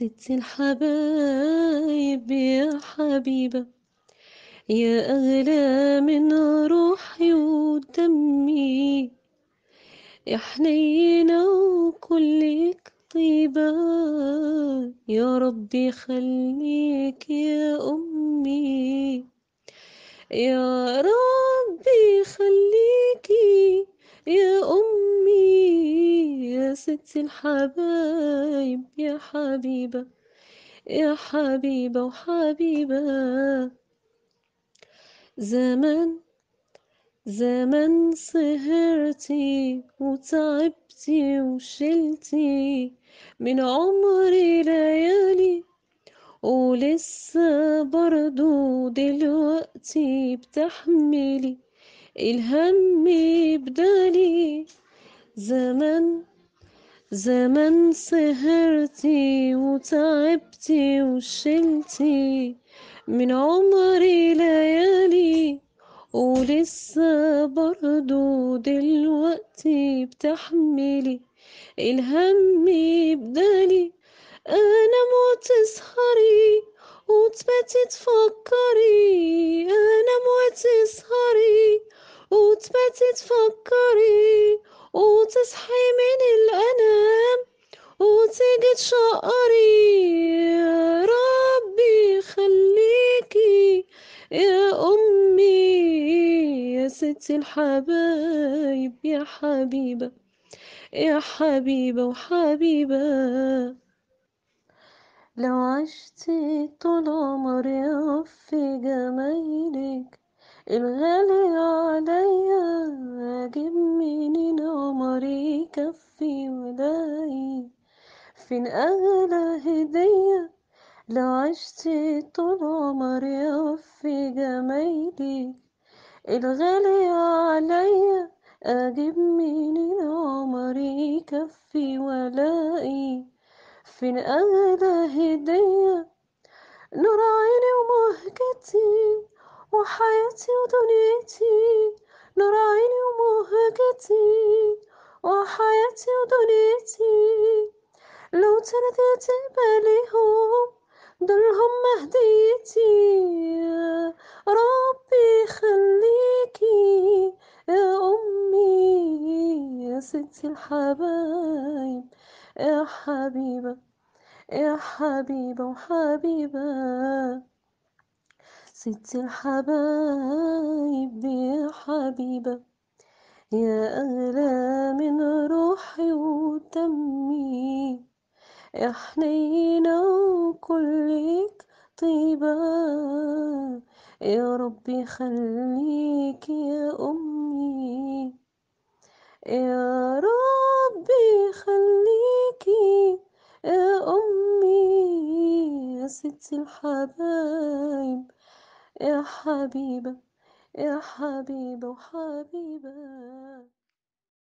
ست الحبايب يا حبيبة يا أغلى من روحي ودمي يا حنينة وكلك طيبة يا ربي خليك يا أمي يا ربي خليك ست الحبايب يا حبيبة يا حبيبة وحبيبة زمان زمان سهرتي وتعبتي وشلتي من عمري ليالي ولسه برضو دلوقتي بتحملي الهم بدالي زمان زمان سهرتي وتعبتي وشلتي من عمري ليالي ولسه برضو دلوقتي بتحملي الهم بدالي انا موت تسهري وتباتي تفكري انا موت تسهري وتباتي تفكري وتصحي من شقري يا ربي خليكي يا أمي يا ست الحبايب يا حبيبة يا حبيبة وحبيبة لو عشتي طول عمري في جمايلك الغالي عليا أجيب منين عمري كفى لو عشتي طول عمري في جمايلي الغالي عليا اجيب من عمري يكفي ولاقي فين اغلى هديه نور عيني ومهجتي وحياتي ودنيتي نور عيني ومهجتي وحياتي ودنيتي لو ترضيتي باليهم دولهم مهديتي يا ربي خليكي يا أمي يا ست الحبايب يا حبيبة يا حبيبة وحبيبة ست الحبايب يا حبيبة يا أغلى من روحي ودمي احنينا وكلك طيبة يا ربي خليك يا أمي يا ربي خليك يا أمي يا ست الحبايب يا حبيبة يا حبيبة وحبيبة